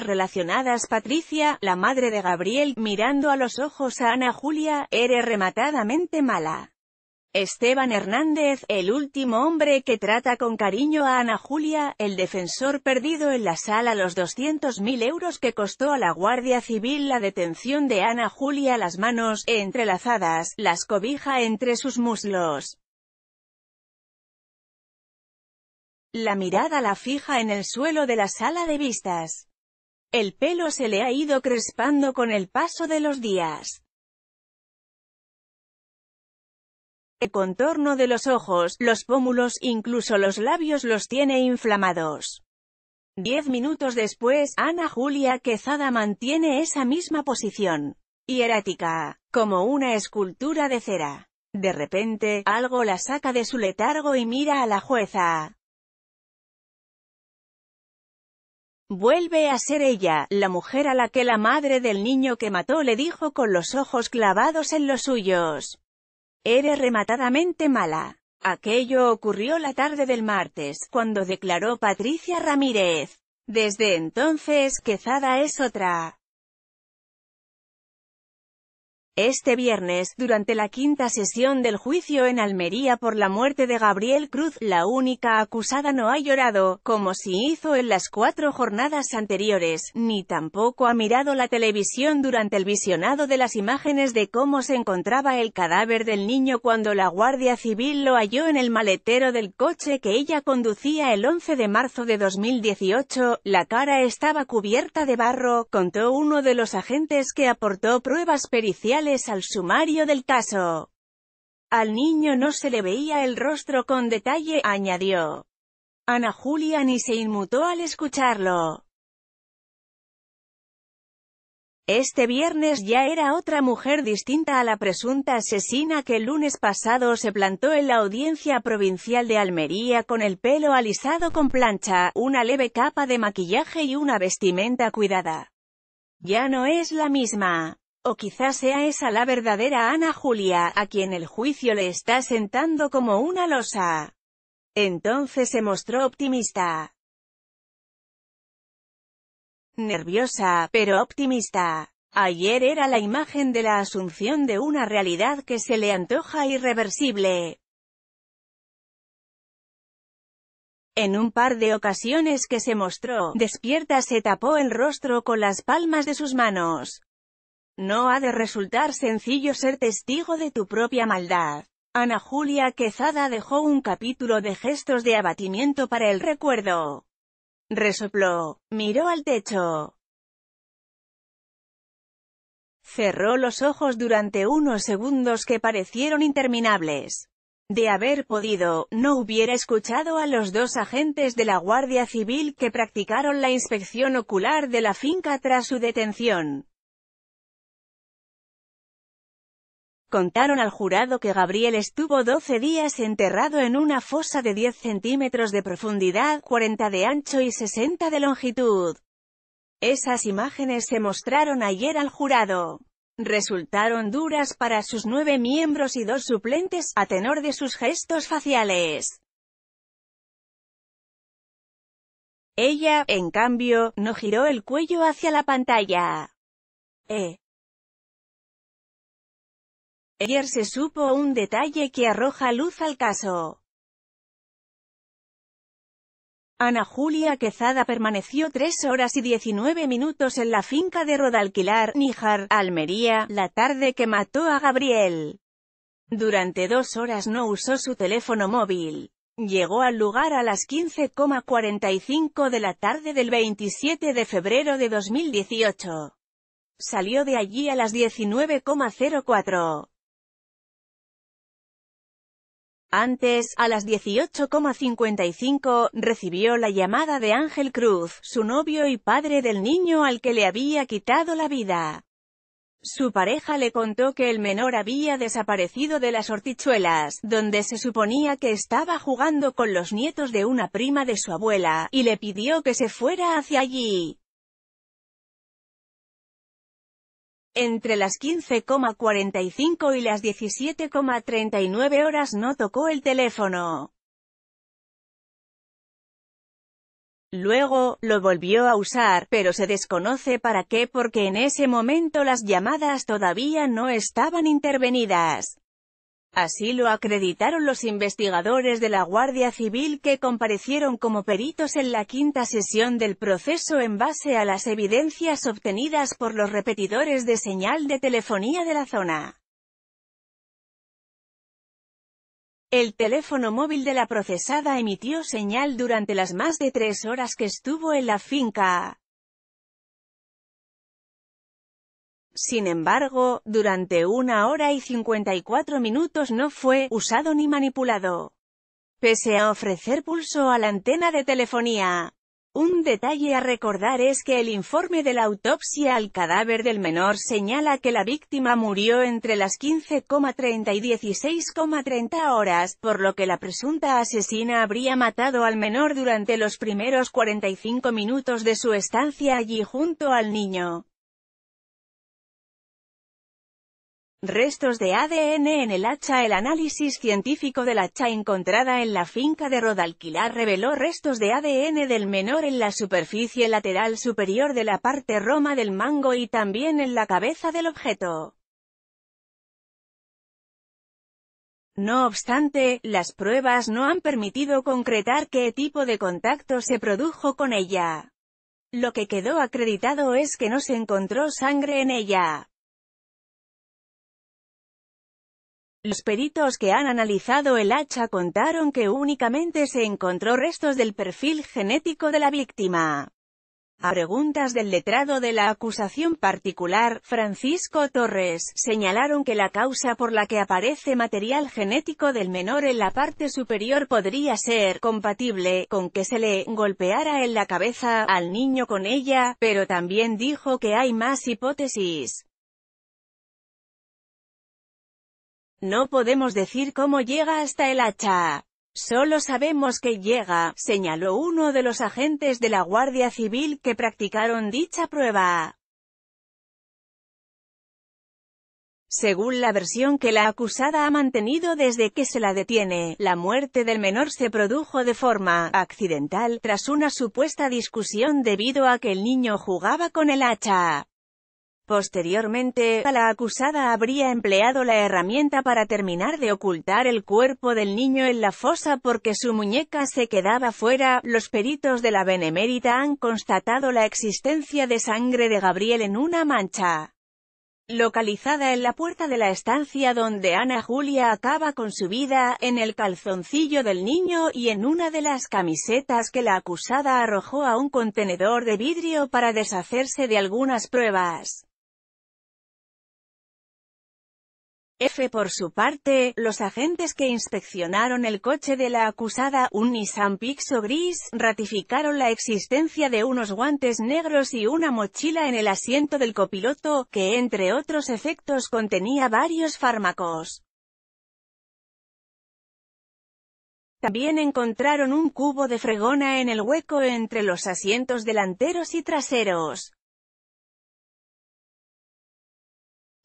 relacionadas Patricia, la madre de Gabriel, mirando a los ojos a Ana Julia, eres rematadamente mala. Esteban Hernández, el último hombre que trata con cariño a Ana Julia, el defensor perdido en la sala los 200.000 euros que costó a la Guardia Civil la detención de Ana Julia las manos entrelazadas, las cobija entre sus muslos. La mirada la fija en el suelo de la sala de vistas. El pelo se le ha ido crespando con el paso de los días. El contorno de los ojos, los pómulos, incluso los labios los tiene inflamados. Diez minutos después, Ana Julia Quezada mantiene esa misma posición. Hierática, como una escultura de cera. De repente, algo la saca de su letargo y mira a la jueza. Vuelve a ser ella, la mujer a la que la madre del niño que mató le dijo con los ojos clavados en los suyos. Eres rematadamente mala. Aquello ocurrió la tarde del martes, cuando declaró Patricia Ramírez. Desde entonces Quezada es otra. Este viernes, durante la quinta sesión del juicio en Almería por la muerte de Gabriel Cruz, la única acusada no ha llorado, como si hizo en las cuatro jornadas anteriores, ni tampoco ha mirado la televisión durante el visionado de las imágenes de cómo se encontraba el cadáver del niño cuando la Guardia Civil lo halló en el maletero del coche que ella conducía el 11 de marzo de 2018, la cara estaba cubierta de barro, contó uno de los agentes que aportó pruebas periciales al sumario del caso. Al niño no se le veía el rostro con detalle, añadió. Ana Julia ni se inmutó al escucharlo. Este viernes ya era otra mujer distinta a la presunta asesina que el lunes pasado se plantó en la audiencia provincial de Almería con el pelo alisado con plancha, una leve capa de maquillaje y una vestimenta cuidada. Ya no es la misma. O quizás sea esa la verdadera Ana Julia, a quien el juicio le está sentando como una losa. Entonces se mostró optimista. Nerviosa, pero optimista. Ayer era la imagen de la asunción de una realidad que se le antoja irreversible. En un par de ocasiones que se mostró, despierta se tapó el rostro con las palmas de sus manos. No ha de resultar sencillo ser testigo de tu propia maldad. Ana Julia Quezada dejó un capítulo de gestos de abatimiento para el recuerdo. Resopló, miró al techo. Cerró los ojos durante unos segundos que parecieron interminables. De haber podido, no hubiera escuchado a los dos agentes de la Guardia Civil que practicaron la inspección ocular de la finca tras su detención. Contaron al jurado que Gabriel estuvo 12 días enterrado en una fosa de 10 centímetros de profundidad, 40 de ancho y 60 de longitud. Esas imágenes se mostraron ayer al jurado. Resultaron duras para sus nueve miembros y dos suplentes, a tenor de sus gestos faciales. Ella, en cambio, no giró el cuello hacia la pantalla. Eh, Ayer se supo un detalle que arroja luz al caso. Ana Julia Quezada permaneció 3 horas y 19 minutos en la finca de Rodalquilar, Níjar, Almería, la tarde que mató a Gabriel. Durante dos horas no usó su teléfono móvil. Llegó al lugar a las 15,45 de la tarde del 27 de febrero de 2018. Salió de allí a las 19,04. Antes, a las 18.55, recibió la llamada de Ángel Cruz, su novio y padre del niño al que le había quitado la vida. Su pareja le contó que el menor había desaparecido de las hortichuelas, donde se suponía que estaba jugando con los nietos de una prima de su abuela, y le pidió que se fuera hacia allí. Entre las 15,45 y las 17,39 horas no tocó el teléfono. Luego, lo volvió a usar, pero se desconoce para qué porque en ese momento las llamadas todavía no estaban intervenidas. Así lo acreditaron los investigadores de la Guardia Civil que comparecieron como peritos en la quinta sesión del proceso en base a las evidencias obtenidas por los repetidores de señal de telefonía de la zona. El teléfono móvil de la procesada emitió señal durante las más de tres horas que estuvo en la finca. Sin embargo, durante una hora y 54 minutos no fue usado ni manipulado, pese a ofrecer pulso a la antena de telefonía. Un detalle a recordar es que el informe de la autopsia al cadáver del menor señala que la víctima murió entre las 15,30 y 16,30 horas, por lo que la presunta asesina habría matado al menor durante los primeros 45 minutos de su estancia allí junto al niño. Restos de ADN en el hacha El análisis científico del hacha encontrada en la finca de Rodalquilar reveló restos de ADN del menor en la superficie lateral superior de la parte roma del mango y también en la cabeza del objeto. No obstante, las pruebas no han permitido concretar qué tipo de contacto se produjo con ella. Lo que quedó acreditado es que no se encontró sangre en ella. Los peritos que han analizado el hacha contaron que únicamente se encontró restos del perfil genético de la víctima. A preguntas del letrado de la acusación particular, Francisco Torres, señalaron que la causa por la que aparece material genético del menor en la parte superior podría ser compatible con que se le golpeara en la cabeza al niño con ella, pero también dijo que hay más hipótesis. No podemos decir cómo llega hasta el hacha. Solo sabemos que llega, señaló uno de los agentes de la Guardia Civil que practicaron dicha prueba. Según la versión que la acusada ha mantenido desde que se la detiene, la muerte del menor se produjo de forma accidental, tras una supuesta discusión debido a que el niño jugaba con el hacha. Posteriormente, la acusada habría empleado la herramienta para terminar de ocultar el cuerpo del niño en la fosa porque su muñeca se quedaba fuera. Los peritos de la Benemérita han constatado la existencia de sangre de Gabriel en una mancha localizada en la puerta de la estancia donde Ana Julia acaba con su vida, en el calzoncillo del niño y en una de las camisetas que la acusada arrojó a un contenedor de vidrio para deshacerse de algunas pruebas. F. Por su parte, los agentes que inspeccionaron el coche de la acusada, un Nissan Pixo gris, ratificaron la existencia de unos guantes negros y una mochila en el asiento del copiloto, que entre otros efectos contenía varios fármacos. También encontraron un cubo de fregona en el hueco entre los asientos delanteros y traseros.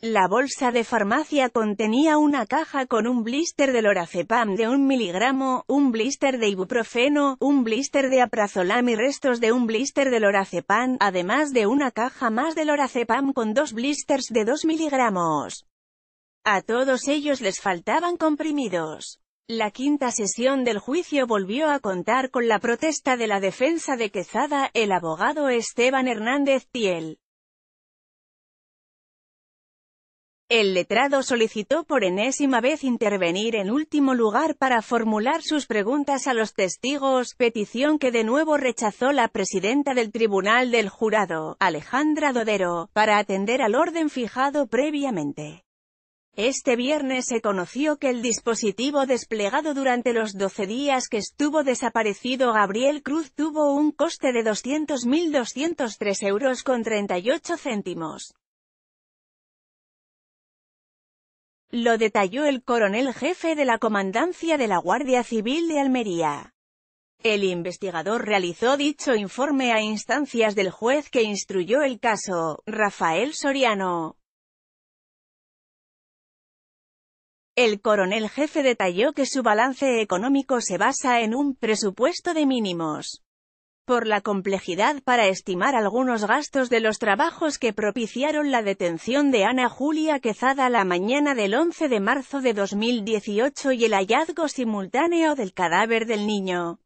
La bolsa de farmacia contenía una caja con un blister de lorazepam de un miligramo, un blister de ibuprofeno, un blister de aprazolam y restos de un blister de lorazepam, además de una caja más del lorazepam con dos blisters de dos miligramos. A todos ellos les faltaban comprimidos. La quinta sesión del juicio volvió a contar con la protesta de la defensa de Quezada, el abogado Esteban Hernández Tiel. El letrado solicitó por enésima vez intervenir en último lugar para formular sus preguntas a los testigos, petición que de nuevo rechazó la presidenta del Tribunal del Jurado, Alejandra Dodero, para atender al orden fijado previamente. Este viernes se conoció que el dispositivo desplegado durante los 12 días que estuvo desaparecido Gabriel Cruz tuvo un coste de 200.203 euros con 38 céntimos. Lo detalló el coronel jefe de la Comandancia de la Guardia Civil de Almería. El investigador realizó dicho informe a instancias del juez que instruyó el caso, Rafael Soriano. El coronel jefe detalló que su balance económico se basa en un presupuesto de mínimos por la complejidad para estimar algunos gastos de los trabajos que propiciaron la detención de Ana Julia Quezada la mañana del 11 de marzo de 2018 y el hallazgo simultáneo del cadáver del niño.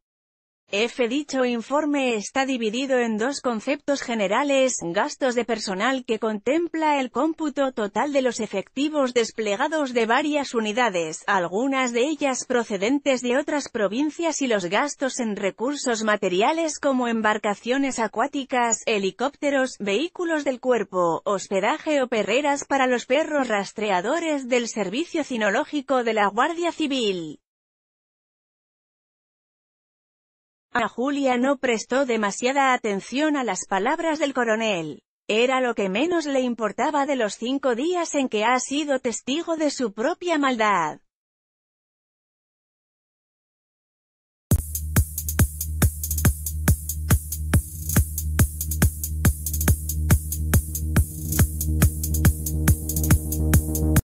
F. Dicho informe está dividido en dos conceptos generales, gastos de personal que contempla el cómputo total de los efectivos desplegados de varias unidades, algunas de ellas procedentes de otras provincias y los gastos en recursos materiales como embarcaciones acuáticas, helicópteros, vehículos del cuerpo, hospedaje o perreras para los perros rastreadores del Servicio Cinológico de la Guardia Civil. A Julia no prestó demasiada atención a las palabras del coronel. Era lo que menos le importaba de los cinco días en que ha sido testigo de su propia maldad.